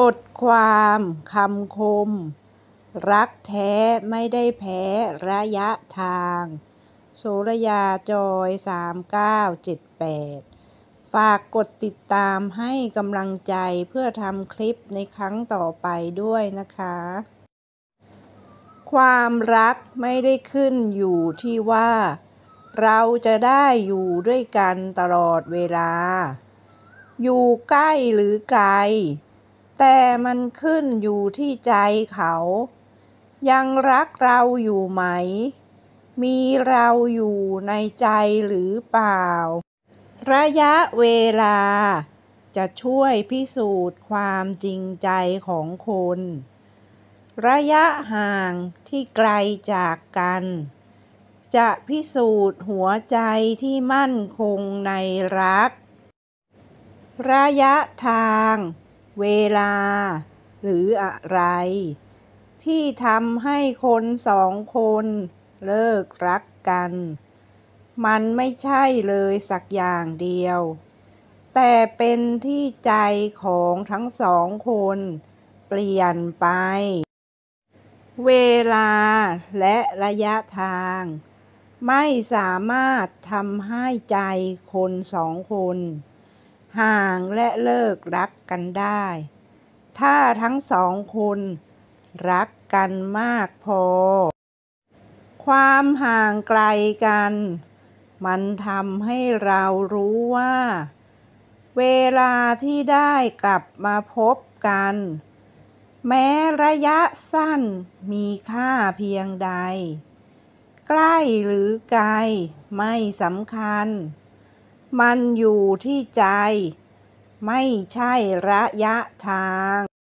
บทความคำคม รักแท้ไม่ได้แพ้ระยะทางโสรยาจอย 3978 ฝากกดติดตามให้กำลังใจเพื่อทำคลิปในครั้งต่อไปด้วยนะคะ ความรักไม่ได้ขึ้นอยู่ที่ว่า เราจะได้อยู่ด้วยกันตลอดเวลา อยู่ใกล้หรือไกลแต่มันขึ้นอยู่ที่ใจเขา ยังรักเราอยู่ไหม มีเราอยู่ในใจหรือเปล่า ระยะเวลาจะช่วยพิสูจน์ความจริงใจของคน ระยะห่างที่ไกลจากกัน จะพิสูจน์หัวใจที่มั่นคงในรัก ระยะทางเวลาหรืออะไร ที่ทำให้คนสองคนเลิกรักกัน มันไม่ใช่เลยสักอย่างเดียว แต่เป็นที่ใจของทั้งสองคนเปลี่ยนไป เวลาและระยะทาง ไม่สามารถทำให้ใจคนสองคนห่างและเลิกรักกันได้ ถ้าทั้งสองคนรักกันมากพอ ความห่างไกลกัน มันทำให้เรารู้ว่า เวลาที่ได้กลับมาพบกัน แม้ระยะสั้นมีค่าเพียงใด ใกล้หรือไกลไม่สำคัญมันอยู่ที่ใจ ไม่ใช่ระยะทาง